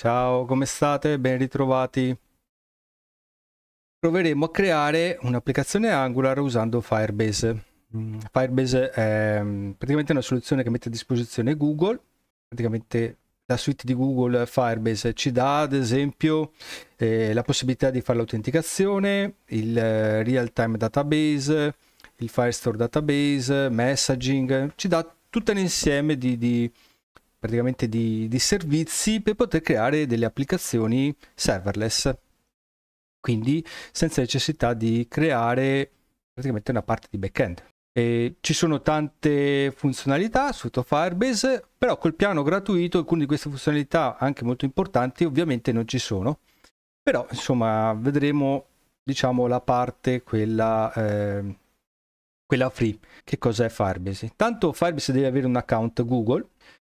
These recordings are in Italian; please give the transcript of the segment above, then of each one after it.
Ciao, come state? Ben ritrovati. Proveremo a creare un'applicazione Angular usando Firebase. Mm, Firebase è mm, praticamente una soluzione che mette a disposizione Google, praticamente la suite di Google Firebase ci dà ad esempio eh, la possibilità di fare l'autenticazione, il eh, real time database, il Firestore database, messaging, ci dà tutto un insieme di, di praticamente di, di servizi per poter creare delle applicazioni serverless quindi senza necessità di creare praticamente una parte di backend. E ci sono tante funzionalità sotto Firebase, però col piano gratuito alcune di queste funzionalità anche molto importanti ovviamente non ci sono. Però insomma vedremo diciamo la parte quella, eh, quella free. Che cos'è Firebase? Intanto Firebase deve avere un account Google,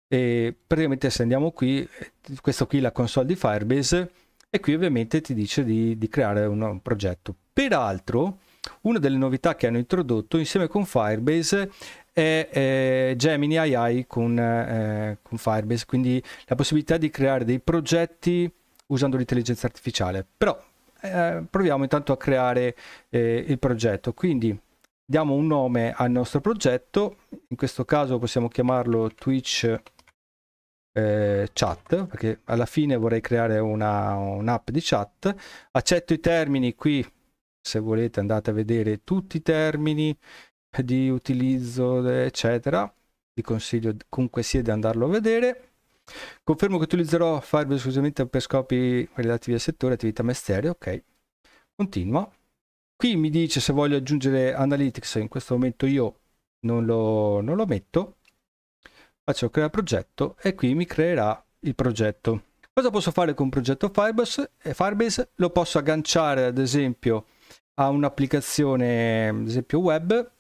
e praticamente se andiamo qui, eh, questa qui è la console di Firebase e qui ovviamente ti dice di, di creare un, un progetto. Peraltro, una delle novità che hanno introdotto insieme con Firebase è eh, Gemini AI con, eh, con, Firebase, quindi la possibilità di creare dei progetti usando l'intelligenza artificiale. Però eh, proviamo intanto a creare eh, il progetto, quindi diamo un nome al nostro progetto, in questo caso possiamo chiamarlo Twitch eh, chat, perché alla fine vorrei creare una, un'app di chat. Accetto i termini qui, se volete andate a vedere tutti i termini di utilizzo, eccetera. Vi consiglio comunque sia di andarlo a vedere. Confermo che utilizzerò Firebase esclusivamente per scopi relativi al settore attività mestiere, ok. continuo Qui mi dice se voglio aggiungere Analytics, in questo momento io non lo, non lo metto faccio crea progetto e qui mi creerà il progetto. Cosa posso fare con un progetto Firebase? Eh, Firebase lo posso agganciare ad esempio a un'applicazione, ad esempio web,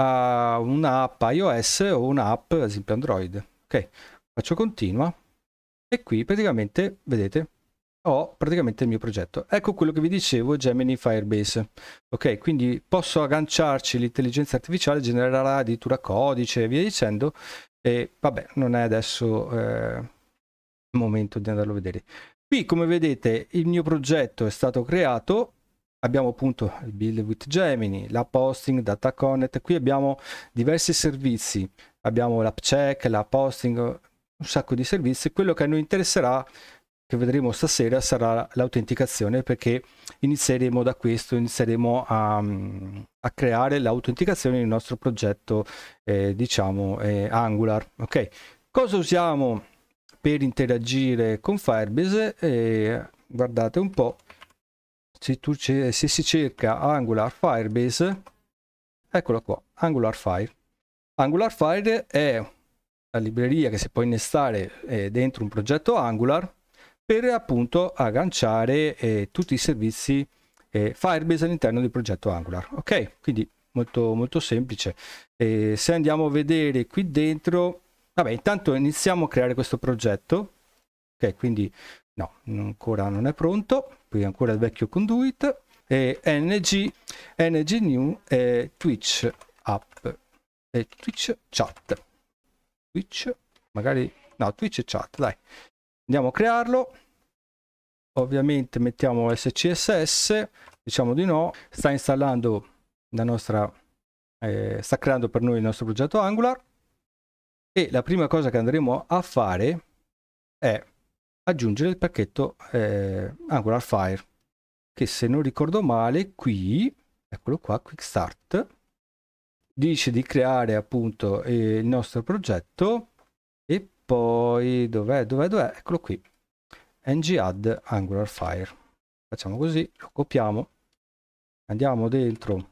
a un'app iOS o un'app, ad esempio Android. Ok, faccio continua e qui praticamente, vedete, ho praticamente il mio progetto. Ecco quello che vi dicevo, Gemini Firebase. Ok, quindi posso agganciarci l'intelligenza artificiale, genererà addirittura codice e via dicendo, e vabbè, non è adesso eh, il momento di andarlo a vedere. Qui, come vedete, il mio progetto è stato creato. Abbiamo appunto il build with Gemini, la posting, data connect. Qui abbiamo diversi servizi. Abbiamo l'app check, la posting, un sacco di servizi. Quello che a noi interesserà che vedremo stasera sarà l'autenticazione perché inizieremo da questo, inizieremo a, a creare l'autenticazione nel nostro progetto eh, diciamo eh, Angular. Ok, cosa usiamo per interagire con Firebase? Eh, guardate un po', se, tu se si cerca Angular Firebase, eccolo qua, Angular Fire. Angular Fire è la libreria che si può innestare eh, dentro un progetto Angular per appunto agganciare eh, tutti i servizi eh, Firebase all'interno del progetto Angular. Ok, quindi molto, molto semplice. Eh, se andiamo a vedere qui dentro, vabbè, intanto iniziamo a creare questo progetto. Ok, quindi no, ancora non è pronto, qui ancora il vecchio conduit. Eh, ng, ng new Twitch app Twitch chat. Twitch, magari no, Twitch chat, dai andiamo a crearlo ovviamente mettiamo scss diciamo di no sta installando la nostra eh, sta creando per noi il nostro progetto angular e la prima cosa che andremo a fare è aggiungere il pacchetto eh, angular fire che se non ricordo male qui eccolo qua quick start dice di creare appunto eh, il nostro progetto e poi dov'è dov'è dov'è eccolo qui ng add angular fire facciamo così lo copiamo andiamo dentro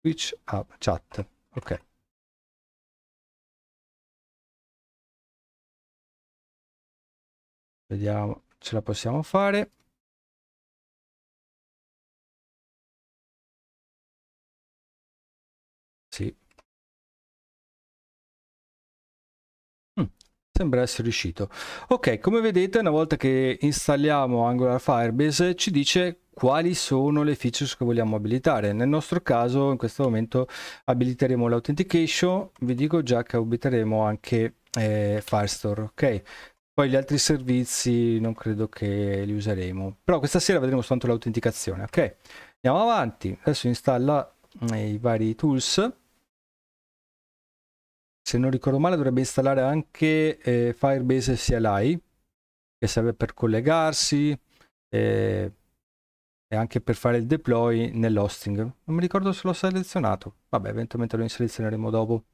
switch a chat ok vediamo ce la possiamo fare Sembra essere riuscito. Ok, come vedete, una volta che installiamo Angular Firebase, ci dice quali sono le features che vogliamo abilitare. Nel nostro caso, in questo momento, abiliteremo l'authentication. Vi dico già che abiliteremo anche eh, Firestore, ok? Poi gli altri servizi non credo che li useremo. Però questa sera vedremo soltanto l'autenticazione, ok? Andiamo avanti. Adesso installa eh, i vari tools se non ricordo male dovrebbe installare anche eh, Firebase CLI che serve per collegarsi eh, e anche per fare il deploy nell'hosting non mi ricordo se l'ho selezionato vabbè eventualmente lo selezioneremo dopo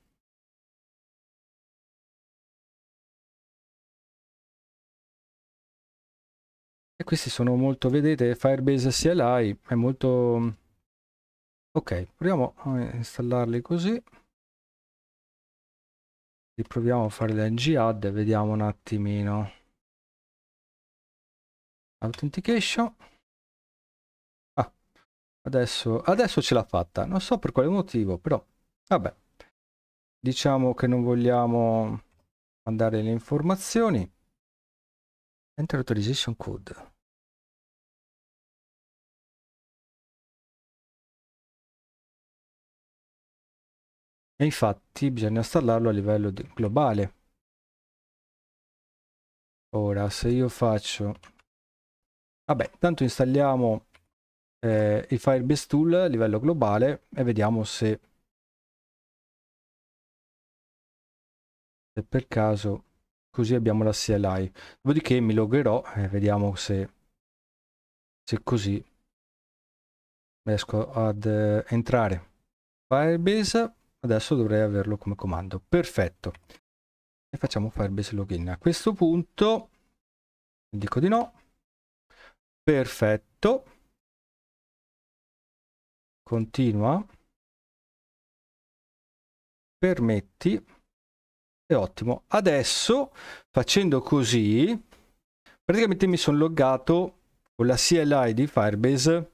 e questi sono molto vedete Firebase CLI è molto ok proviamo a installarli così riproviamo a fare da jihad e vediamo un attimino authentication ah, adesso, adesso ce l'ha fatta non so per quale motivo però vabbè diciamo che non vogliamo mandare le informazioni enter authorization code e infatti bisogna installarlo a livello globale. Ora, se io faccio... Vabbè, tanto installiamo eh, il Firebase Tool a livello globale e vediamo se, se per caso così abbiamo la CLI. Dopodiché mi loggerò e vediamo se, se così riesco ad eh, entrare. Firebase adesso dovrei averlo come comando perfetto e facciamo firebase login a questo punto dico di no perfetto continua permetti e ottimo adesso facendo così praticamente mi sono loggato con la CLI di Firebase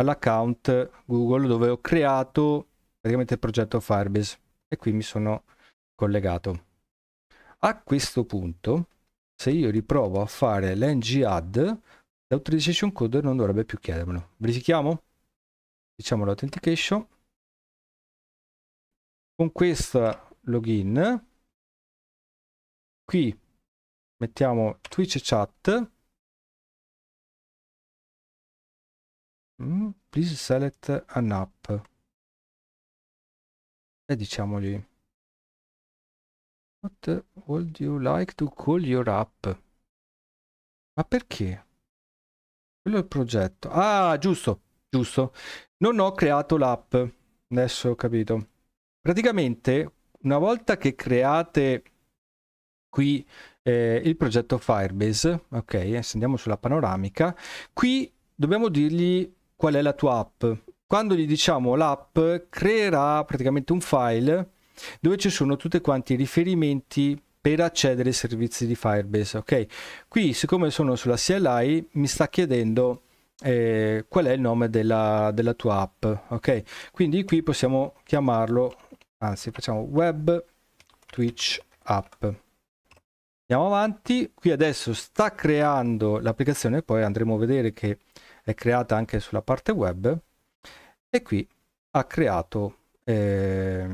all'account Google dove ho creato praticamente il progetto Firebase e qui mi sono collegato. A questo punto, se io riprovo a fare l'ng add, l'authorization code non dovrebbe più chiedermelo. Verifichiamo? Diciamo l'authentication. Con questo login, qui mettiamo Twitch chat. Mm, please select an app e diciamogli What would you like to call your app? Ma perché? Quello è il progetto. Ah, giusto, giusto. Non ho creato l'app. Adesso ho capito. Praticamente, una volta che create qui eh, il progetto Firebase, ok, adesso andiamo sulla panoramica, qui dobbiamo dirgli qual è la tua app. Quando gli diciamo l'app creerà praticamente un file dove ci sono tutti quanti i riferimenti per accedere ai servizi di Firebase. Ok, qui siccome sono sulla CLI mi sta chiedendo eh, qual è il nome della, della tua app. Ok, quindi qui possiamo chiamarlo, anzi facciamo web Twitch app. Andiamo avanti, qui adesso sta creando l'applicazione, poi andremo a vedere che è creata anche sulla parte web e qui ha creato eh,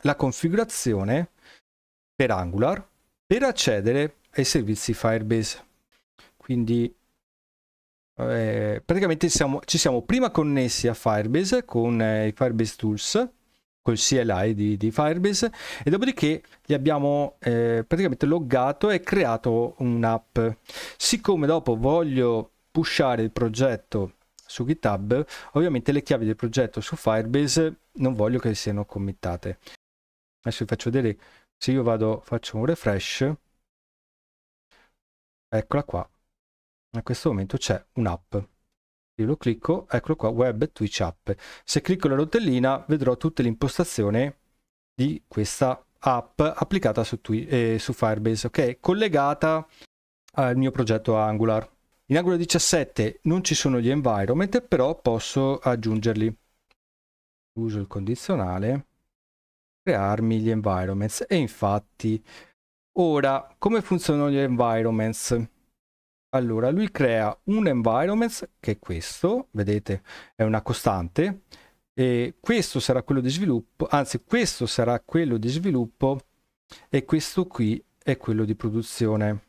la configurazione per Angular per accedere ai servizi Firebase. Quindi eh, praticamente siamo, ci siamo prima connessi a Firebase con eh, i Firebase Tools, col CLI di, di, Firebase, e dopodiché gli abbiamo eh, praticamente loggato e creato un'app. Siccome dopo voglio pushare il progetto su GitHub, ovviamente le chiavi del progetto su Firebase non voglio che siano committate. Adesso vi faccio vedere, se io vado, faccio un refresh, eccola qua, a questo momento c'è un'app. Io lo clicco, eccolo qua, web Twitch app. Se clicco la rotellina vedrò tutta l'impostazione di questa app applicata su, Twi eh, su Firebase, ok? Collegata al mio progetto Angular. In Angular 17 non ci sono gli environment, però posso aggiungerli. Uso il condizionale, crearmi gli environments e infatti ora come funzionano gli environments? Allora, lui crea un environment che è questo, vedete, è una costante e questo sarà quello di sviluppo, anzi questo sarà quello di sviluppo e questo qui è quello di produzione.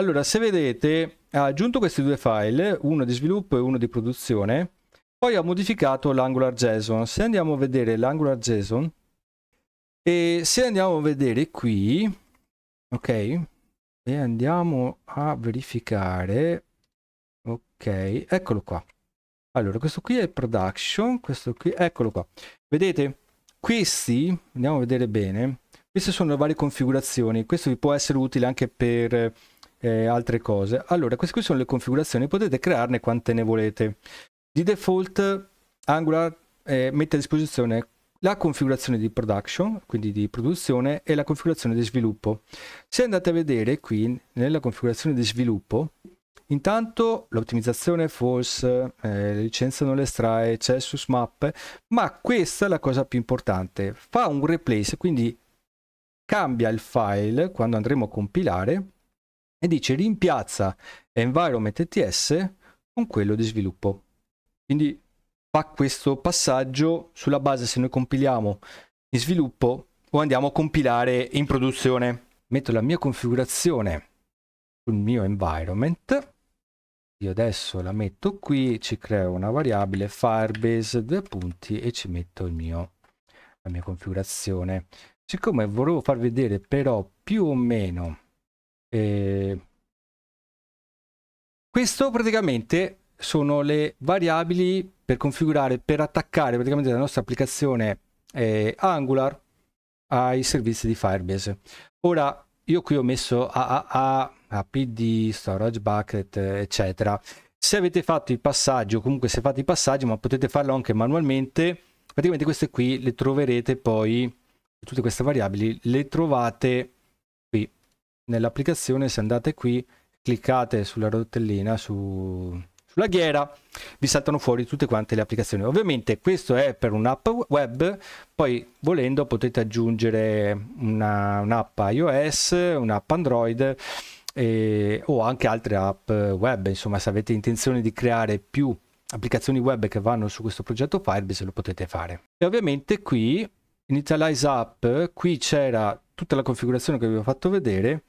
Allora, se vedete, ha aggiunto questi due file, uno di sviluppo e uno di produzione, poi ha modificato l'angular.json. Se andiamo a vedere l'angular.json, e se andiamo a vedere qui, ok, e andiamo a verificare, ok, eccolo qua. Allora, questo qui è il production, questo qui, eccolo qua. Vedete, questi, andiamo a vedere bene, queste sono le varie configurazioni, questo vi può essere utile anche per eh, altre cose. Allora, queste qui sono le configurazioni, potete crearne quante ne volete. Di default Angular eh, mette a disposizione la configurazione di production, quindi di produzione, e la configurazione di sviluppo. Se andate a vedere qui nella configurazione di sviluppo, intanto l'ottimizzazione è false, eh, la licenza non le estrae, c'è sus map, ma questa è la cosa più importante. Fa un replace, quindi cambia il file quando andremo a compilare e dice rimpiazza environment ETS con quello di sviluppo. Quindi fa questo passaggio sulla base se noi compiliamo in sviluppo o andiamo a compilare in produzione. Metto la mia configurazione sul mio environment. Io adesso la metto qui, ci creo una variabile firebase due punti e ci metto il mio, la mia configurazione. Siccome volevo far vedere però più o meno eh, questo praticamente sono le variabili per configurare, per attaccare praticamente la nostra applicazione eh, Angular ai servizi di Firebase. Ora, io qui ho messo AAA, APD, Storage Bucket, eccetera. Se avete fatto il passaggio, comunque se fate i passaggi, ma potete farlo anche manualmente, praticamente queste qui le troverete poi, tutte queste variabili, le trovate nell'applicazione se andate qui cliccate sulla rotellina su, sulla ghiera vi saltano fuori tutte quante le applicazioni ovviamente questo è per un'app web poi volendo potete aggiungere un'app iOS un'app Android e, o anche altre app web insomma se avete intenzione di creare più applicazioni web che vanno su questo progetto Firebase lo potete fare e ovviamente qui Initialize App qui c'era tutta la configurazione che vi ho fatto vedere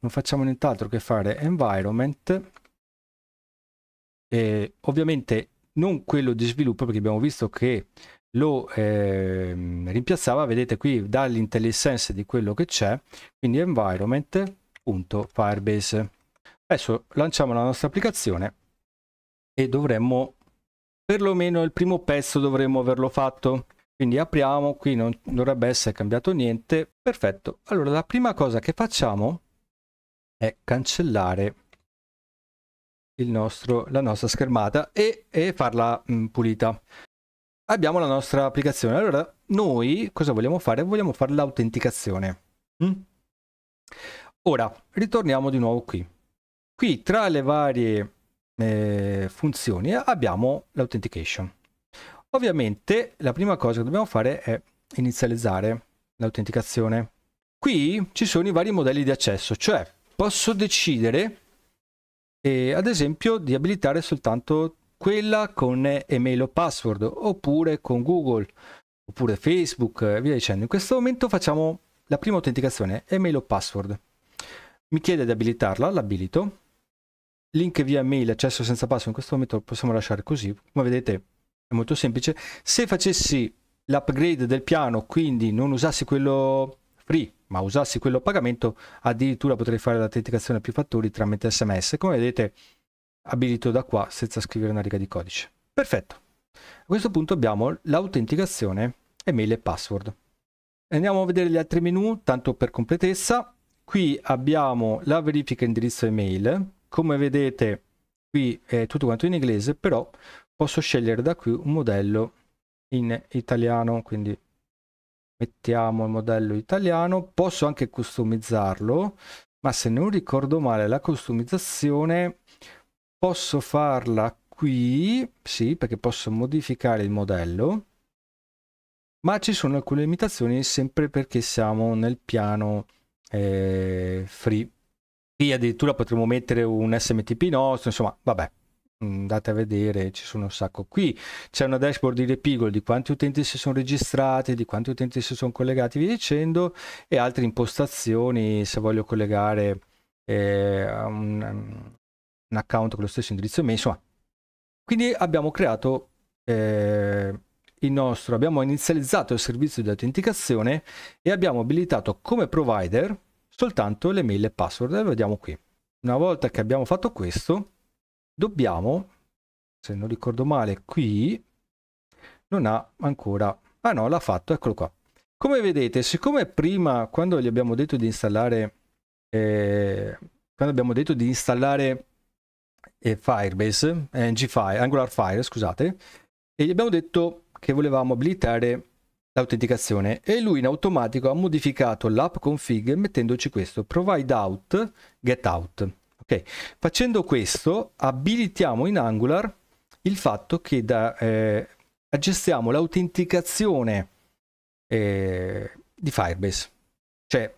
non facciamo nient'altro che fare environment eh, ovviamente non quello di sviluppo perché abbiamo visto che lo eh, rimpiazzava vedete qui dall'intellisense di quello che c'è quindi environment.firebase adesso lanciamo la nostra applicazione e dovremmo perlomeno il primo pezzo dovremmo averlo fatto quindi apriamo qui non dovrebbe essere cambiato niente perfetto allora la prima cosa che facciamo è cancellare nostro, la nostra schermata e, e farla mh, mm, pulita. Abbiamo la nostra applicazione. Allora, noi cosa vogliamo fare? Vogliamo fare l'autenticazione. Mm? Ora, ritorniamo di nuovo qui. Qui tra le varie eh, funzioni abbiamo l'authentication. Ovviamente la prima cosa che dobbiamo fare è inizializzare l'autenticazione. Qui ci sono i vari modelli di accesso, cioè posso decidere, eh, ad esempio, di abilitare soltanto quella con email o password, oppure con Google, oppure Facebook, e via dicendo. In questo momento facciamo la prima autenticazione, email o password. Mi chiede di abilitarla, l'abilito. Link via mail, accesso senza password, in questo momento lo possiamo lasciare così. Come vedete è molto semplice. Se facessi l'upgrade del piano, quindi non usassi quello free, ma usassi quello a pagamento, addirittura potrei fare l'autenticazione a più fattori tramite SMS. Come vedete, abilito da qua senza scrivere una riga di codice. Perfetto. A questo punto abbiamo l'autenticazione, email e password. Andiamo a vedere gli altri menu, tanto per completezza. Qui abbiamo la verifica indirizzo email. Come vedete, qui è tutto quanto in inglese, però posso scegliere da qui un modello in italiano, quindi mettiamo il modello italiano posso anche customizzarlo ma se non ricordo male la customizzazione posso farla qui sì perché posso modificare il modello ma ci sono alcune limitazioni sempre perché siamo nel piano eh, free qui addirittura potremmo mettere un smtp nostro insomma vabbè Mm, andate a vedere, ci sono un sacco. Qui c'è una dashboard di Repigol di quanti utenti si sono registrati, di quanti utenti si sono collegati, via dicendo, e altre impostazioni se voglio collegare eh, un, mm, un, account con lo stesso indirizzo email, insomma. Quindi abbiamo creato eh, il nostro, abbiamo inizializzato il servizio di autenticazione e abbiamo abilitato come provider soltanto le mail e password. Le vediamo qui. Una volta che abbiamo fatto questo, dobbiamo, se non ricordo male, qui non ha ancora... Ah no, l'ha fatto, eccolo qua. Come vedete, siccome prima, quando gli abbiamo detto di installare... Eh, quando abbiamo detto di installare eh, Firebase, eh, Gfire, Angular Fire, scusate, e gli abbiamo detto che volevamo abilitare l'autenticazione e lui in automatico ha modificato l'app config mettendoci questo provide out get out Okay. Facendo questo abilitiamo in Angular il fatto che da, eh, gestiamo l'autenticazione eh, di Firebase. Cioè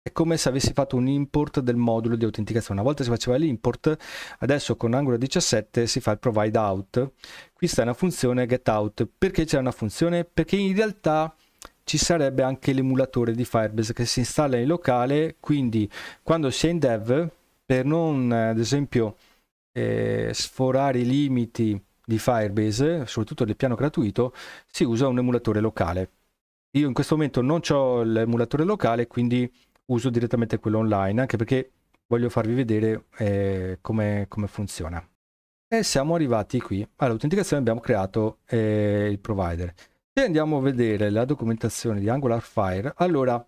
è come se avessi fatto un import del modulo di autenticazione. Una volta si faceva l'import, adesso con Angular 17 si fa il provide out. Qui sta una funzione get out. Perché c'è una funzione? Perché in realtà ci sarebbe anche l'emulatore di Firebase che si installa in locale, quindi quando si è in dev per non ad esempio eh, sforare i limiti di Firebase, soprattutto del piano gratuito, si usa un emulatore locale. Io in questo momento non ho l'emulatore locale, quindi uso direttamente quello online, anche perché voglio farvi vedere eh, come, come funziona. E siamo arrivati qui all'autenticazione, abbiamo creato eh, il provider. Se andiamo a vedere la documentazione di Angular Fire, allora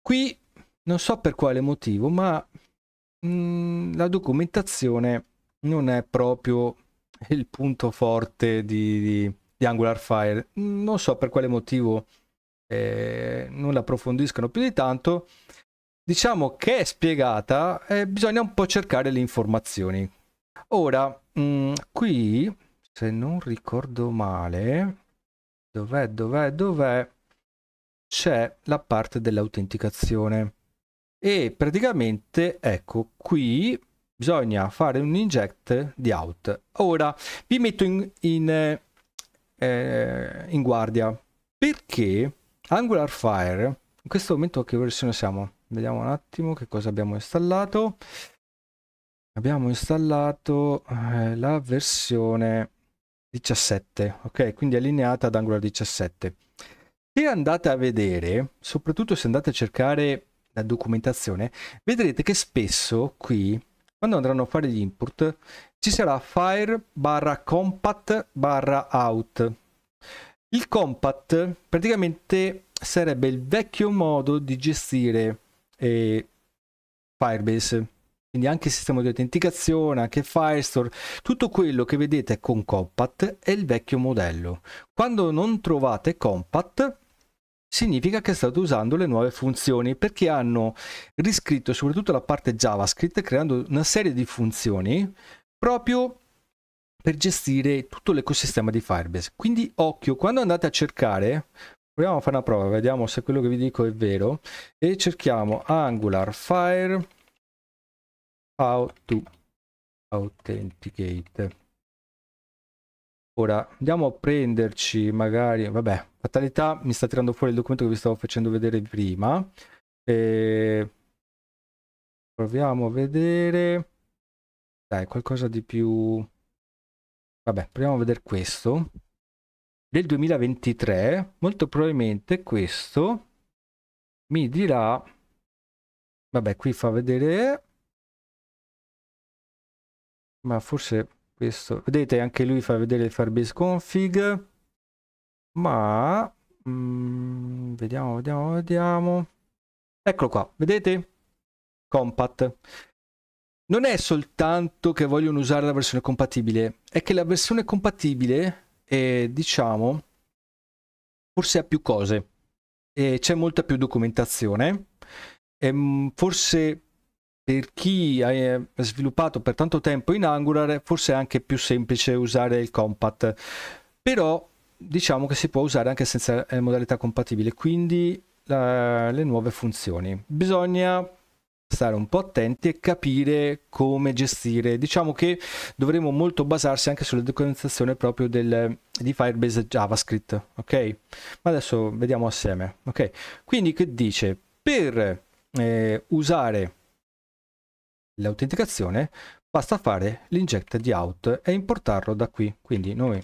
qui non so per quale motivo, ma Mm, la documentazione non è proprio il punto forte di, di, di Angular Fire. Non so per quale motivo eh, non la approfondiscono più di tanto. Diciamo che è spiegata, eh, bisogna un po' cercare le informazioni. Ora, mh, mm, qui, se non ricordo male, dov'è, dov'è, dov'è, c'è la parte dell'autenticazione e praticamente ecco qui bisogna fare un inject di out ora vi metto in, in, eh, eh, in guardia perché angular fire in questo momento che versione siamo vediamo un attimo che cosa abbiamo installato abbiamo installato eh, la versione 17 ok quindi allineata ad angular 17 se andate a vedere soprattutto se andate a cercare la documentazione, vedrete che spesso qui, quando andranno a fare gli input, ci sarà fire barra compat barra out. Il compat praticamente sarebbe il vecchio modo di gestire eh, Firebase, quindi anche il sistema di autenticazione, anche Firestore, tutto quello che vedete con compat è il vecchio modello. Quando non trovate compat, significa che state usando le nuove funzioni perché hanno riscritto soprattutto la parte JavaScript creando una serie di funzioni proprio per gestire tutto l'ecosistema di Firebase. Quindi occhio, quando andate a cercare, proviamo a fare una prova, vediamo se quello che vi dico è vero, e cerchiamo Angular Fire How to Authenticate. Ora andiamo a prenderci magari, vabbè, fatalità mi sta tirando fuori il documento che vi stavo facendo vedere prima. E... Proviamo a vedere. Dai, qualcosa di più... Vabbè, proviamo a vedere questo. Del 2023, molto probabilmente questo mi dirà... Vabbè, qui fa vedere... Ma forse questo vedete anche lui fa vedere il Firebase config ma mm, vediamo vediamo vediamo eccolo qua vedete compat non è soltanto che vogliono usare la versione compatibile è che la versione compatibile è, diciamo forse ha più cose e c'è molta più documentazione e, mm, forse per chi ha eh, sviluppato per tanto tempo in Angular forse è anche più semplice usare il compat però diciamo che si può usare anche senza eh, modalità compatibile quindi la, le nuove funzioni bisogna stare un po' attenti e capire come gestire diciamo che dovremo molto basarsi anche sulla documentazione proprio del, di Firebase JavaScript ok ma adesso vediamo assieme ok quindi che dice per eh, usare l'autenticazione, basta fare l'inject di out e importarlo da qui. Quindi noi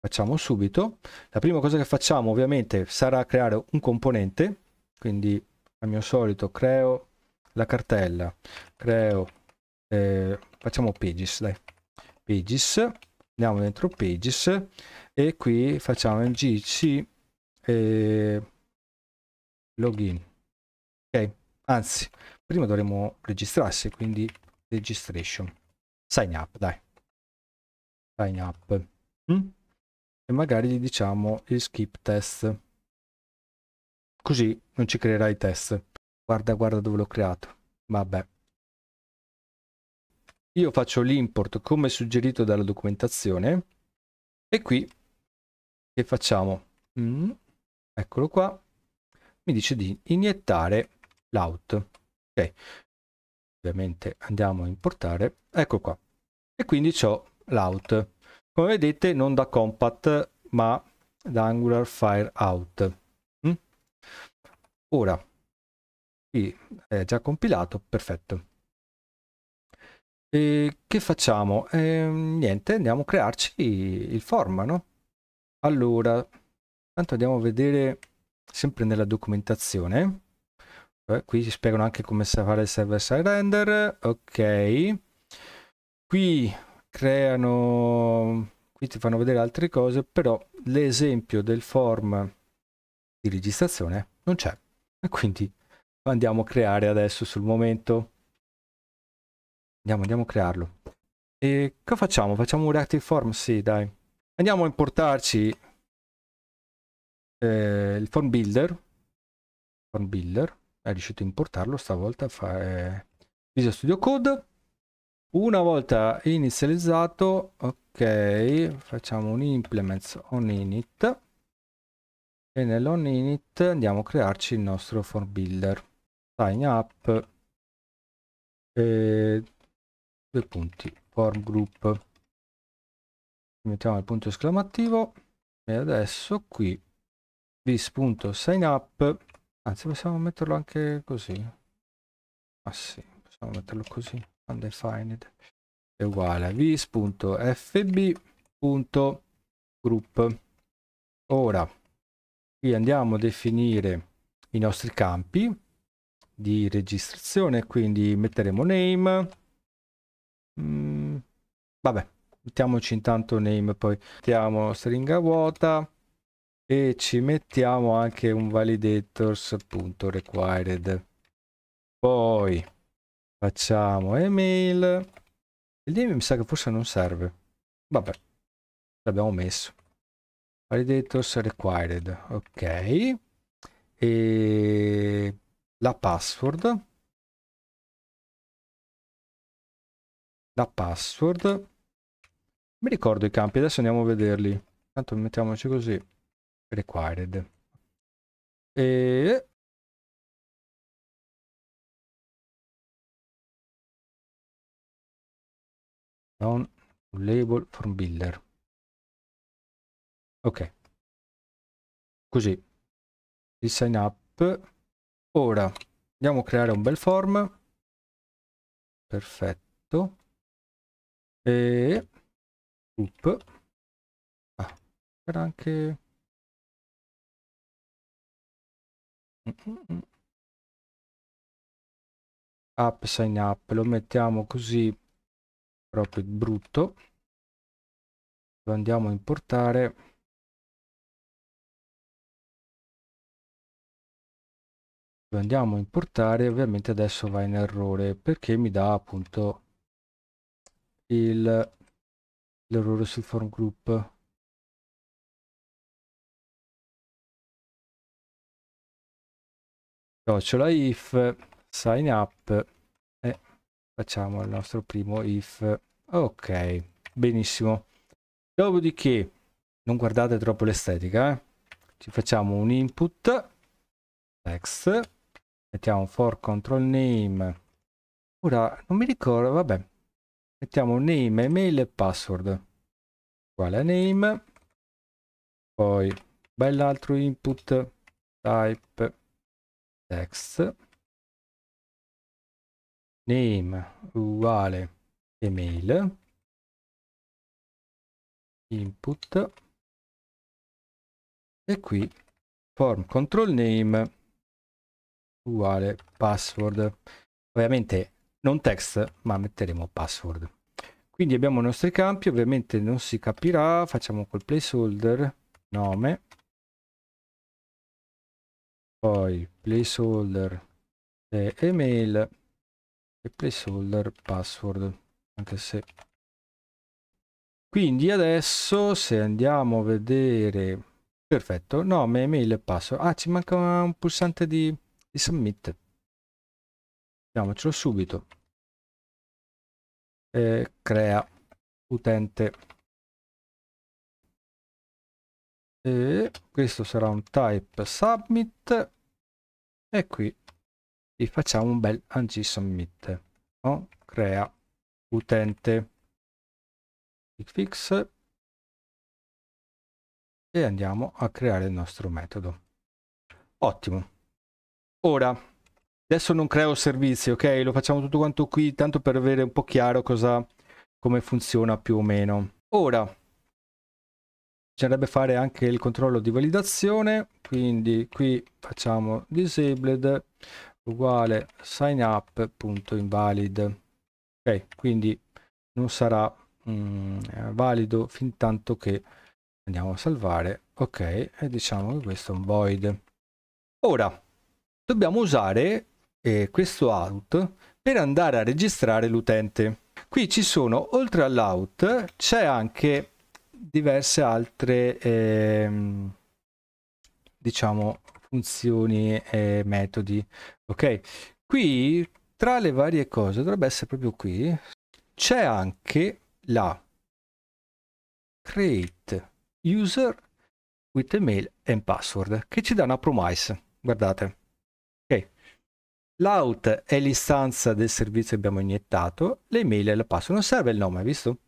facciamo subito. La prima cosa che facciamo ovviamente sarà creare un componente, quindi al mio solito creo la cartella, creo, eh, facciamo pages, dai, pages, andiamo dentro pages e qui facciamo ngc eh, login, ok, anzi prima dovremmo registrarsi, quindi registration. Sign up, dai. Sign up. Mm? E magari gli diciamo il skip test. Così non ci creerà i test. Guarda, guarda dove l'ho creato. Vabbè. Io faccio l'import come suggerito dalla documentazione. E qui che facciamo? Mm? Eccolo qua. Mi dice di iniettare l'out ok ovviamente andiamo a importare ecco qua e quindi ho l'out come vedete non da compact ma da angular fire out mm? ora qui è già compilato perfetto e che facciamo eh, niente andiamo a crearci il form no allora tanto andiamo a vedere sempre nella documentazione eh, qui si spiegano anche come fare il server side render. Ok. Qui creano... Qui ti fanno vedere altre cose, però l'esempio del form di registrazione non c'è. E quindi andiamo a creare adesso sul momento. Andiamo, andiamo a crearlo. E che facciamo? Facciamo un reactive form? Sì, dai. Andiamo a importarci eh, il form builder. Form builder è riuscito a importarlo stavolta fa, eh, Visual Studio Code una volta inizializzato ok facciamo un implements on init e nell'on init andiamo a crearci il nostro form builder sign up e due punti form group mettiamo il punto esclamativo e adesso qui this.signup Anzi, possiamo metterlo anche così. Ah sì, possiamo metterlo così. Undefined è uguale a vis.fb.group. Ora, qui andiamo a definire i nostri campi di registrazione, quindi metteremo name. Mm, vabbè, mettiamoci intanto name, poi mettiamo stringa vuota e ci mettiamo anche un validators.required poi facciamo email il name mi sa che forse non serve vabbè l'abbiamo messo validators required ok e la password la password mi ricordo i campi adesso andiamo a vederli tanto mettiamoci così required. E... Down label from builder. Ok. Così. Il sign up. Ora andiamo a creare un bel form. Perfetto. E... Up. Ah, era anche app sign up lo mettiamo così proprio brutto lo andiamo a importare lo andiamo a importare ovviamente adesso va in errore perché mi dà appunto il l'errore sul form group chiocciola if sign up e facciamo il nostro primo if ok benissimo dopodiché non guardate troppo l'estetica eh? ci facciamo un input text mettiamo for control name ora non mi ricordo vabbè mettiamo name email e password uguale a name poi bell'altro input type text name uguale email input e qui form control name uguale password ovviamente non text ma metteremo password quindi abbiamo i nostri campi ovviamente non si capirà facciamo col placeholder nome poi placeholder e email e placeholder password anche se quindi adesso se andiamo a vedere perfetto nome email e password ah ci manca un pulsante di, di submit andiamocelo subito eh, crea utente e questo sarà un type submit e qui gli facciamo un bel ng submit no? crea utente fix e andiamo a creare il nostro metodo ottimo ora adesso non creo servizi ok lo facciamo tutto quanto qui tanto per avere un po' chiaro cosa come funziona più o meno ora bisognerebbe fare anche il controllo di validazione quindi qui facciamo disabled uguale sign up ok quindi non sarà mm, valido fin tanto che andiamo a salvare ok e diciamo che questo è un void ora dobbiamo usare eh, questo out per andare a registrare l'utente qui ci sono oltre all'out c'è anche diverse altre ehm, diciamo funzioni e metodi ok qui tra le varie cose dovrebbe essere proprio qui c'è anche la create user with email and password che ci dà una promise guardate ok l'out è l'istanza del servizio che abbiamo iniettato l'email e la password non serve il nome visto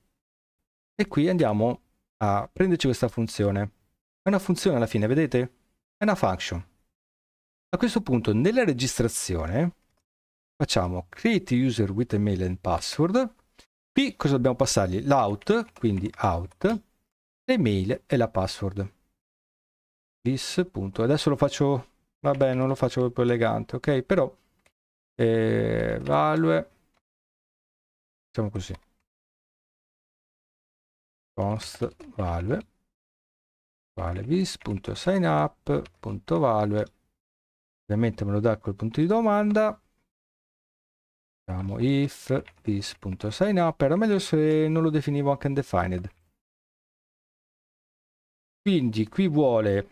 e qui andiamo a prenderci questa funzione è una funzione alla fine vedete è una function. A questo punto nella registrazione facciamo create user with email and password. Qui cosa dobbiamo passargli? L'out, quindi out, l'email e la password. This punto. Adesso lo faccio, vabbè non lo faccio proprio elegante, ok? Però eh, value, facciamo così, const value quale vis.signup.value ovviamente me lo dà col punto di domanda diciamo if vis.signup era meglio se non lo definivo anche undefined quindi qui vuole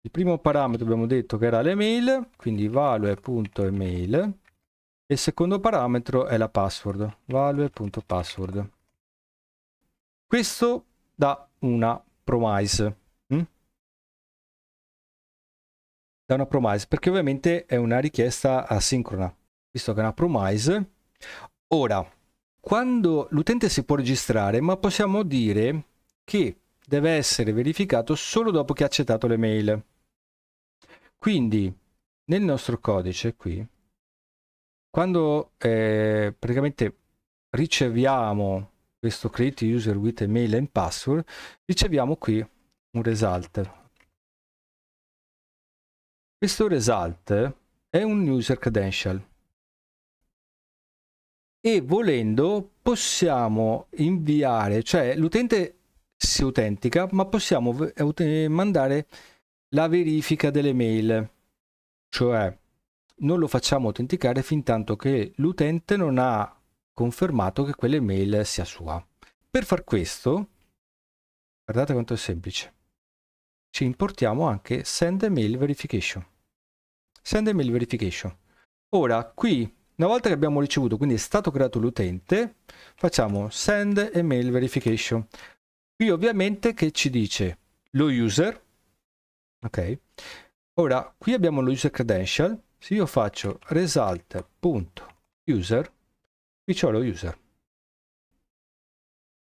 il primo parametro abbiamo detto che era l'email quindi value.email e il secondo parametro è la password value.password questo da una promise da una promise, perché ovviamente è una richiesta asincrona, visto che è una promise. Ora, quando l'utente si può registrare, ma possiamo dire che deve essere verificato solo dopo che ha accettato le mail. Quindi, nel nostro codice qui, quando eh, praticamente riceviamo questo create user with email and password, riceviamo qui un result questo result è un user credential e volendo possiamo inviare, cioè l'utente si autentica, ma possiamo eh, eh, mandare la verifica delle mail, cioè non lo facciamo autenticare fin tanto che l'utente non ha confermato che quelle mail sia sua. Per far questo, guardate quanto è semplice, ci importiamo anche send mail verification send email verification. Ora qui una volta che abbiamo ricevuto, quindi è stato creato l'utente, facciamo send email verification. Qui ovviamente che ci dice lo user, ok? Ora qui abbiamo lo user credential, se io faccio result.user, qui c'ho lo user.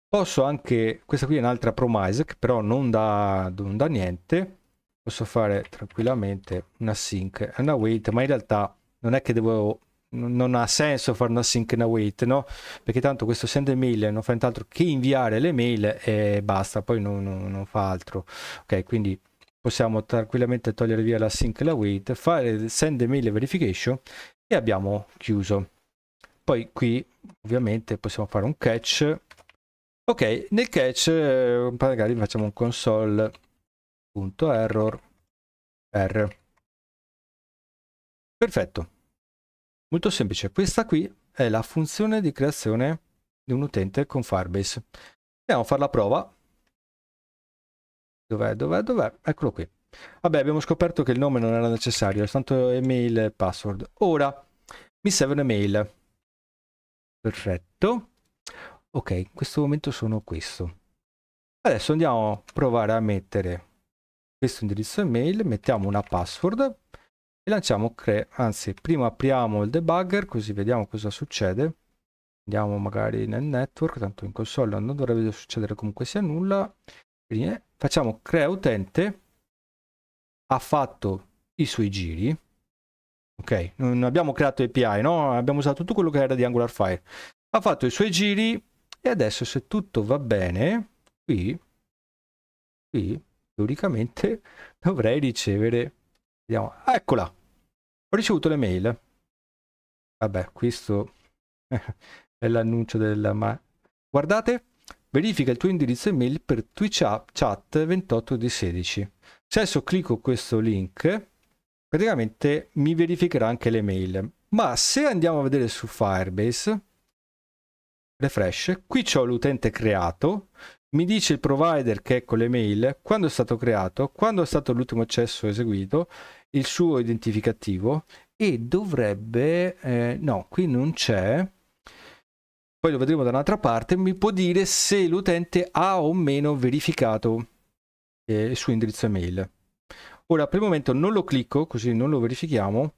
Posso anche, questa qui è un'altra promise che però non dà, non dà niente, posso fare tranquillamente una sync e una wait, ma in realtà non è che devo non ha senso fare una sync e una wait, no? Perché tanto questo send mail non fa nient'altro che inviare le mail e basta, poi non, non, non fa altro. Ok, quindi possiamo tranquillamente togliere via la sync e la wait, fare send mail verification e abbiamo chiuso. Poi qui ovviamente possiamo fare un catch. Ok, nel catch eh, magari facciamo un console punto error r perfetto molto semplice questa qui è la funzione di creazione di un utente con Firebase andiamo a fare la prova dov'è dov'è dov'è eccolo qui vabbè abbiamo scoperto che il nome non era necessario soltanto email e password ora mi serve un'email perfetto ok in questo momento sono questo adesso andiamo a provare a mettere questo indirizzo email, mettiamo una password e lanciamo crea, anzi prima apriamo il debugger così vediamo cosa succede. Andiamo magari nel network, tanto in console non dovrebbe succedere comunque sia nulla. Quindi eh, facciamo crea utente, ha fatto i suoi giri, ok? Non abbiamo creato API, no? Abbiamo usato tutto quello che era di Angular Fire. Ha fatto i suoi giri e adesso se tutto va bene, qui, qui teoricamente dovrei ricevere... Vediamo. Ah, eccola! Ho ricevuto le mail. Vabbè, questo è l'annuncio del... Ma... Guardate, verifica il tuo indirizzo email per Twitch chat 28 di 16. Se adesso clicco questo link, praticamente mi verificherà anche le mail. Ma se andiamo a vedere su Firebase, refresh, qui c'ho l'utente creato, mi dice il provider che è con l'email, quando è stato creato, quando è stato l'ultimo accesso eseguito, il suo identificativo e dovrebbe... Eh, no, qui non c'è. Poi lo vedremo da un'altra parte. Mi può dire se l'utente ha o meno verificato eh, il suo indirizzo email. Ora, per il momento non lo clicco, così non lo verifichiamo,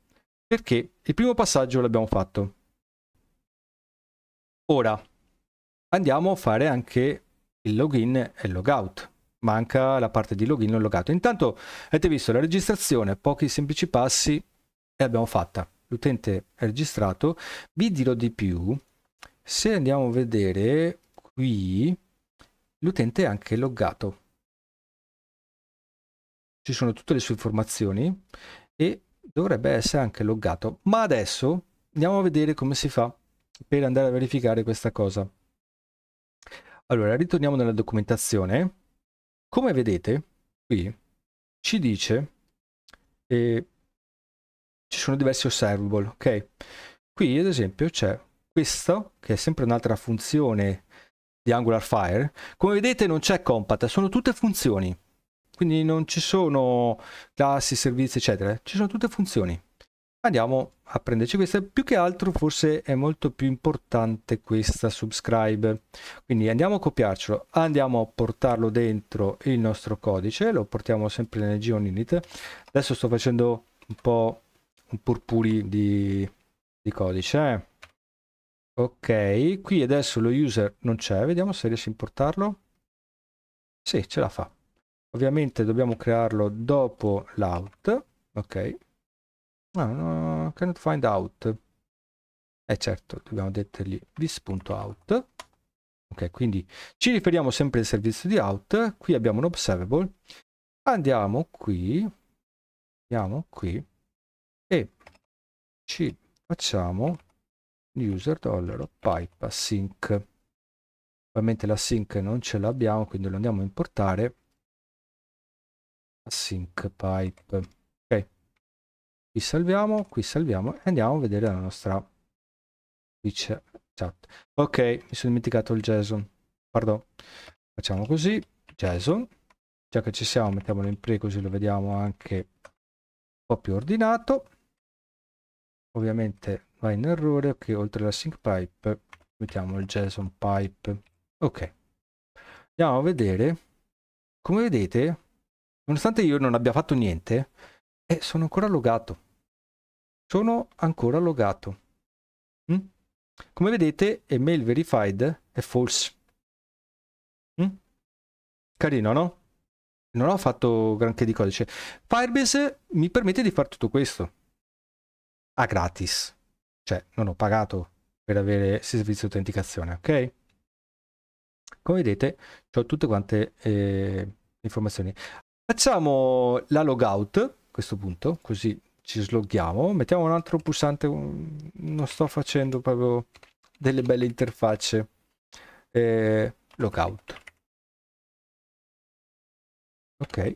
perché il primo passaggio l'abbiamo fatto. Ora, andiamo a fare anche il login e il logout. Manca la parte di login e logout. Intanto avete visto la registrazione, pochi semplici passi e abbiamo fatta. L'utente è registrato. Vi dirò di più, se andiamo a vedere qui, l'utente è anche loggato. Ci sono tutte le sue informazioni e dovrebbe essere anche loggato. Ma adesso andiamo a vedere come si fa per andare a verificare questa cosa. Allora, ritorniamo nella documentazione. Come vedete, qui ci dice eh, ci sono diversi observable, ok? Qui ad esempio c'è questo, che è sempre un'altra funzione di Angular Fire. Come vedete non c'è compat, sono tutte funzioni. Quindi non ci sono classi, servizi, eccetera. Ci sono tutte funzioni andiamo a prenderci questa più che altro forse è molto più importante questa subscribe quindi andiamo a copiarcelo andiamo a portarlo dentro il nostro codice lo portiamo sempre nel geon adesso sto facendo un po un purpuri di, di codice eh. ok qui adesso lo user non c'è vediamo se riesce a importarlo sì ce la fa ovviamente dobbiamo crearlo dopo l'out ok No, no, cannot find out. Eh certo, dobbiamo dettergli this.out. Ok, quindi ci riferiamo sempre al servizio di out. Qui abbiamo un observable. Andiamo qui. Andiamo qui. E ci facciamo user$pipe async. pipe Ovviamente la sync non ce l'abbiamo, quindi lo andiamo a importare. Async pipe qui salviamo qui salviamo e andiamo a vedere la nostra twitch chat ok mi sono dimenticato il json pardon facciamo così json già che ci siamo mettiamolo in pre così lo vediamo anche un po più ordinato ovviamente va in errore che oltre alla sync pipe mettiamo il json pipe ok andiamo a vedere come vedete nonostante io non abbia fatto niente eh, sono ancora logato. Sono ancora logato. Mm? Come vedete, email verified è false. Mm? Carino, no? Non ho fatto granché di codice. Firebase mi permette di fare tutto questo. A gratis. Cioè, non ho pagato per avere servizio di autenticazione, ok? Come vedete, ho tutte quante eh, informazioni. Facciamo la logout questo punto, così ci sloghiamo. Mettiamo un altro pulsante, non sto facendo proprio delle belle interfacce. Eh, lockout. Ok,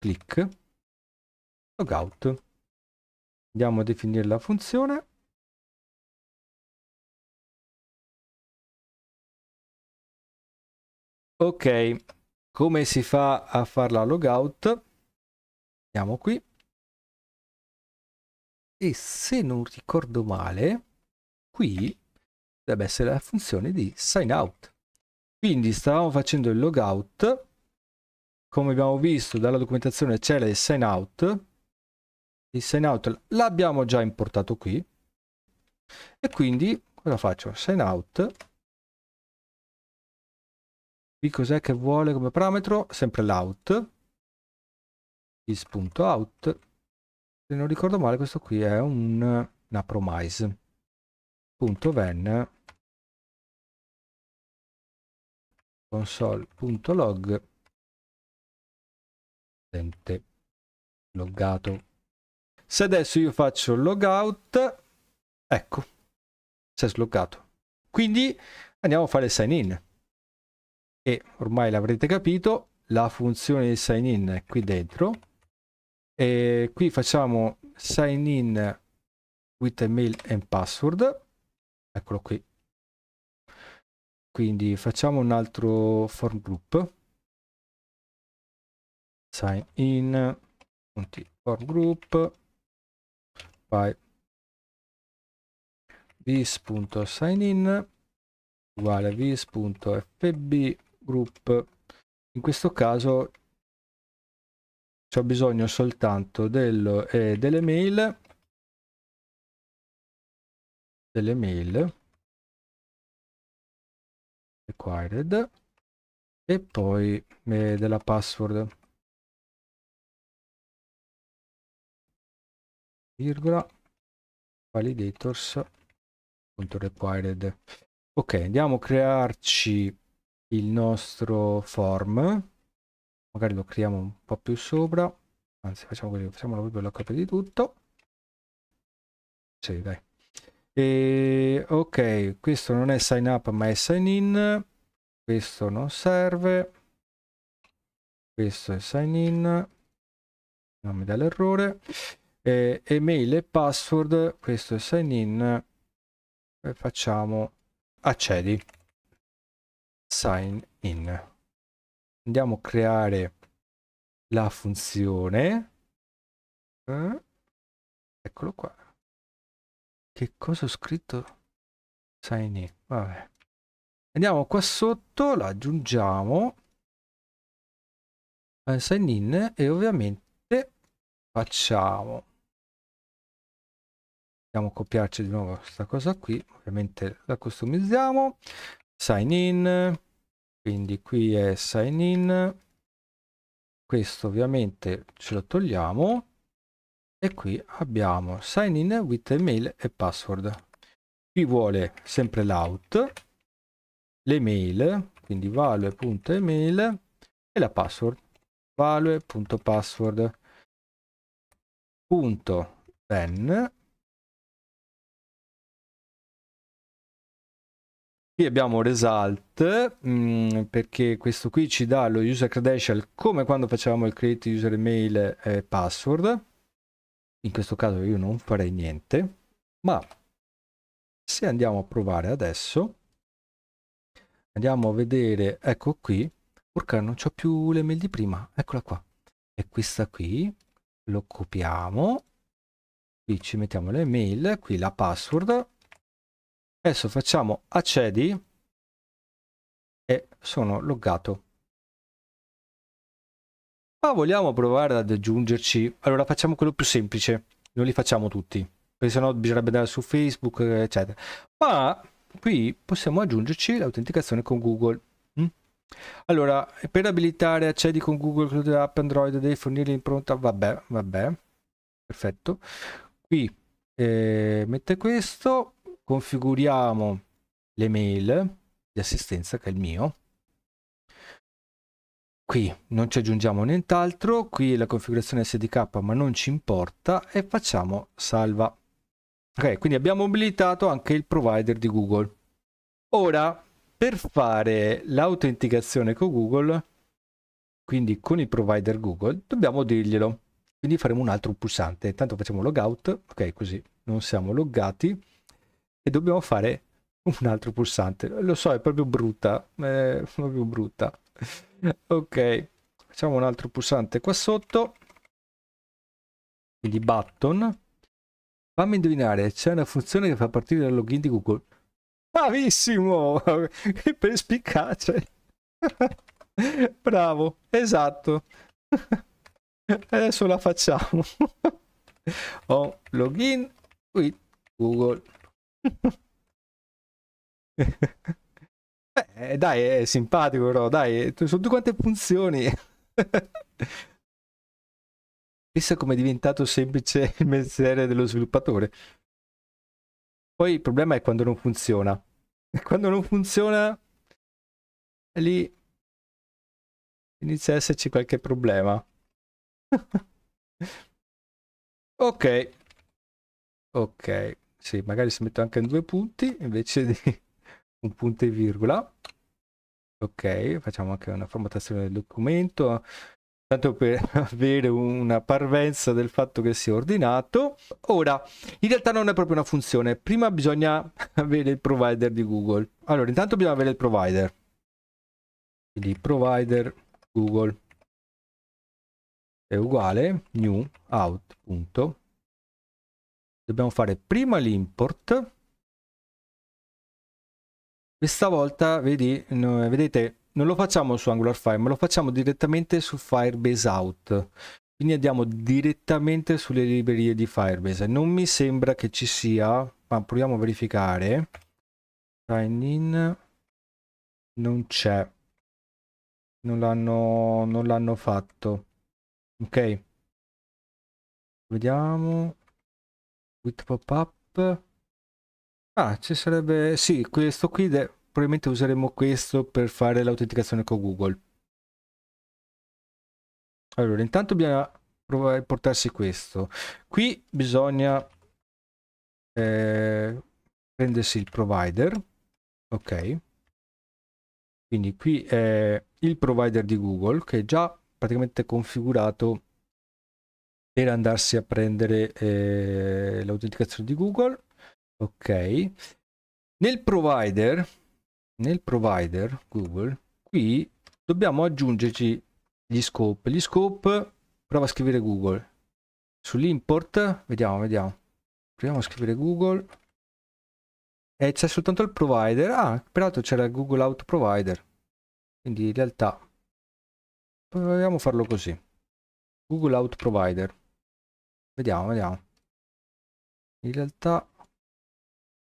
click logout. Andiamo a definire la funzione. Ok, come si fa a farla logout? andiamo qui e se non ricordo male qui dovrebbe essere la funzione di sign out quindi stavamo facendo il logout come abbiamo visto dalla documentazione c'è il sign out il sign out l'abbiamo già importato qui e quindi cosa faccio sign out qui cos'è che vuole come parametro sempre l'out is.out se non ricordo male questo qui è un, una promise punto ven console.log utente loggato se adesso io faccio logout ecco si è sloggato quindi andiamo a fare il sign in e ormai l'avrete capito la funzione di sign in è qui dentro e qui facciamo sign in with email and password eccolo qui quindi facciamo un altro form group sign in form group by vis.signin uguale vis.fb group in questo caso ho bisogno soltanto dello, eh, delle mail delle mail required e poi eh, della password virgola validators.required ok andiamo a crearci il nostro form magari lo creiamo un po' più sopra anzi facciamo così, facciamolo proprio la copia di tutto sì dai e, ok questo non è sign up ma è sign in questo non serve questo è sign in non mi dà l'errore e, email e password questo è sign in e facciamo accedi sign in andiamo a creare la funzione eh? eccolo qua che cosa ho scritto sign in vabbè andiamo qua sotto la aggiungiamo al eh, sign in e ovviamente facciamo andiamo a copiarci di nuovo questa cosa qui ovviamente la customizziamo sign in quindi qui è sign in questo ovviamente ce lo togliamo e qui abbiamo sign in with email e password qui vuole sempre l'out l'email quindi value.email e la password value.password punto then Qui abbiamo result mh, mm, perché questo qui ci dà lo user credential come quando facevamo il create user email e password. In questo caso io non farei niente, ma se andiamo a provare adesso, andiamo a vedere, ecco qui, Urca non c'ho più le mail di prima, eccola qua. E questa qui, lo copiamo, qui ci mettiamo le mail, qui la password, Adesso facciamo accedi e sono loggato. Ma vogliamo provare ad aggiungerci... Allora facciamo quello più semplice, non li facciamo tutti, perché sennò bisognerebbe andare su Facebook, eccetera. Ma qui possiamo aggiungerci l'autenticazione con Google. Mm? Allora, per abilitare accedi con Google Cloud App Android devi fornire l'impronta, vabbè, vabbè, perfetto. Qui eh, mette questo, configuriamo le mail di assistenza che è il mio qui non ci aggiungiamo nient'altro qui la configurazione sdk ma non ci importa e facciamo salva ok quindi abbiamo abilitato anche il provider di google ora per fare l'autenticazione con google quindi con il provider google dobbiamo dirglielo quindi faremo un altro pulsante intanto facciamo logout ok così non siamo loggati e dobbiamo fare un altro pulsante. Lo so, è proprio brutta, è proprio brutta. ok, facciamo un altro pulsante qua sotto, quindi button. Fammi indovinare, c'è una funzione che fa partire dal login di Google. Bravissimo! Che perspicace! Bravo, esatto. Adesso la facciamo. Ho oh, login with Google. Beh, eh, dai, è simpatico però, dai, sono due quante funzioni. Pensa come è diventato semplice il mestiere dello sviluppatore. Poi il problema è quando non funziona. E Quando non funziona, lì inizia a esserci qualche problema. ok. Ok sì, magari si mette anche in due punti invece di un punto e virgola. Ok, facciamo anche una formattazione del documento, tanto per avere una parvenza del fatto che sia ordinato. Ora, in realtà non è proprio una funzione, prima bisogna avere il provider di Google. Allora, intanto bisogna avere il provider. Quindi provider Google è uguale new out.google dobbiamo fare prima l'import questa volta vedi, no, vedete non lo facciamo su angular AngularFire ma lo facciamo direttamente su Firebase Out quindi andiamo direttamente sulle librerie di Firebase non mi sembra che ci sia ma proviamo a verificare sign in non c'è non l'hanno non l'hanno fatto ok vediamo with pop-up. Ah, ci sarebbe... Sì, questo qui... De... Probabilmente useremo questo per fare l'autenticazione con Google. Allora, intanto bisogna provare a portarsi questo. Qui bisogna eh, prendersi il provider. Ok. Quindi qui è il provider di Google che è già praticamente configurato per andarsi a prendere eh, l'autenticazione di Google. Ok. Nel provider, nel provider Google, qui dobbiamo aggiungerci gli scope. Gli scope, prova a scrivere Google. Sull'import, vediamo, vediamo. Proviamo a scrivere Google. E eh, c'è soltanto il provider. Ah, peraltro c'era Google Auto Provider. Quindi in realtà proviamo a farlo così. Google Out Provider. Vediamo, vediamo. In realtà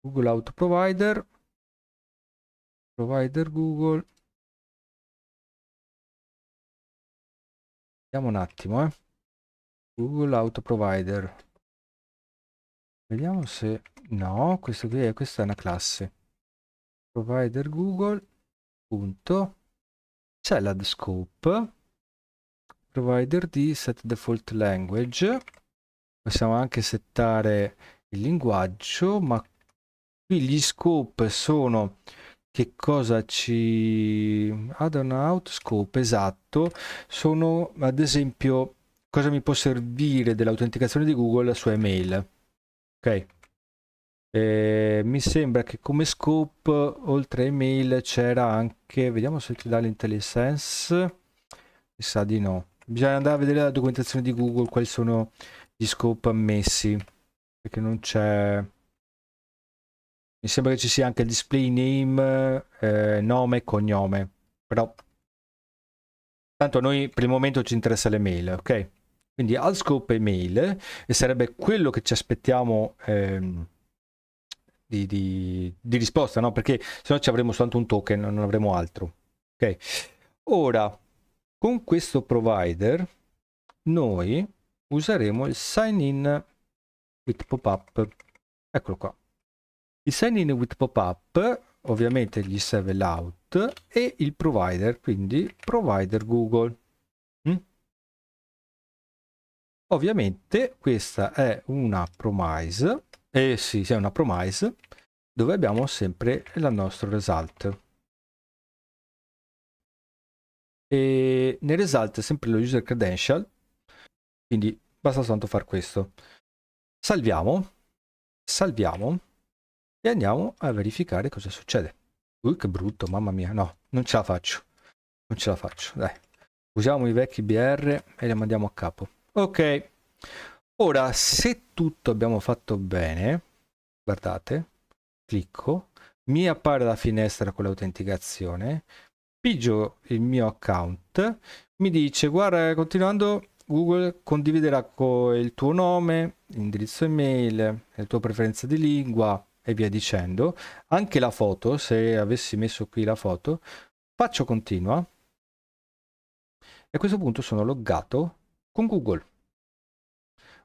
Google Auto Provider, Provider Google. Vediamo un attimo, eh. Google Auto Provider. Vediamo se... No, questo qui è, questa è una classe. Provider Google, punto, Salad Scope, Provider di Set Default Language possiamo anche settare il linguaggio ma qui gli scope sono che cosa ci add an out scope esatto sono ad esempio cosa mi può servire dell'autenticazione di google su email ok eh, mi sembra che come scope oltre email c'era anche vediamo se ti dà l'intellisense mi sa di no bisogna andare a vedere la documentazione di google quali sono gli scope ammessi perché non c'è mi sembra che ci sia anche il display name eh, nome e cognome però tanto a noi per il momento ci interessa le mail ok quindi al scope email e sarebbe quello che ci aspettiamo ehm, di, di, di, risposta no perché se no ci avremo soltanto un token non avremo altro ok ora con questo provider noi useremo il sign in with pop-up. Eccolo qua. Il sign in with pop-up ovviamente gli serve l'out e il provider, quindi provider Google. Mm? Ovviamente questa è una promise, eh sì, è una promise, dove abbiamo sempre il nostro result. E nel result sempre lo user credential, quindi basta soltanto far questo salviamo salviamo e andiamo a verificare cosa succede Ui, che brutto mamma mia no non ce la faccio non ce la faccio dai usiamo i vecchi br e le mandiamo a capo ok ora se tutto abbiamo fatto bene guardate clicco mi appare la finestra con l'autenticazione pigio il mio account mi dice guarda continuando Google condividerà co il tuo nome, l'indirizzo email, la tua preferenza di lingua e via dicendo. Anche la foto, se avessi messo qui la foto, faccio continua e a questo punto sono loggato con Google.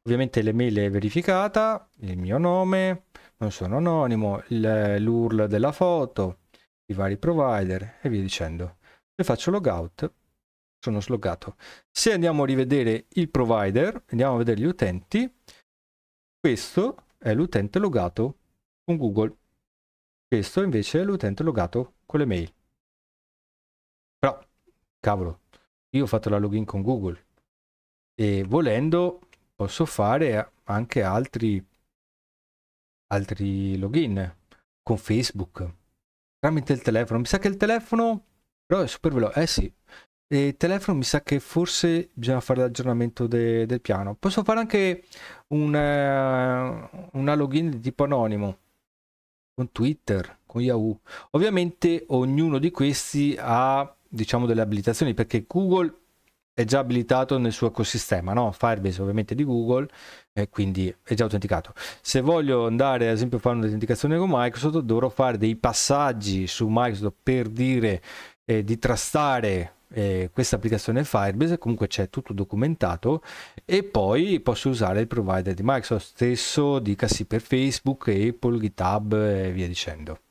Ovviamente l'email è verificata, il mio nome, non sono anonimo, l'URL della foto, i vari provider e via dicendo. E faccio logout sono sloggato. Se andiamo a rivedere il provider, andiamo a vedere gli utenti, questo è l'utente logato con Google. Questo invece è l'utente logato con le mail. Però, cavolo, io ho fatto la login con Google e volendo posso fare anche altri, altri login con Facebook tramite il telefono. Mi sa che il telefono però è super veloce. Eh sì, e il telefono mi sa che forse bisogna fare l'aggiornamento de del piano. Posso fare anche una, eh, una login di tipo anonimo con Twitter, con Yahoo. Ovviamente ognuno di questi ha diciamo delle abilitazioni perché Google è già abilitato nel suo ecosistema, no? Firebase ovviamente di Google, eh, quindi è già autenticato. Se voglio andare ad esempio a fare un'autenticazione con Microsoft, dovrò fare dei passaggi su Microsoft per dire eh, di trastare eh, questa applicazione Firebase, comunque c'è tutto documentato e poi posso usare il provider di Microsoft stesso, dicasi per Facebook, Apple, GitHub e via dicendo.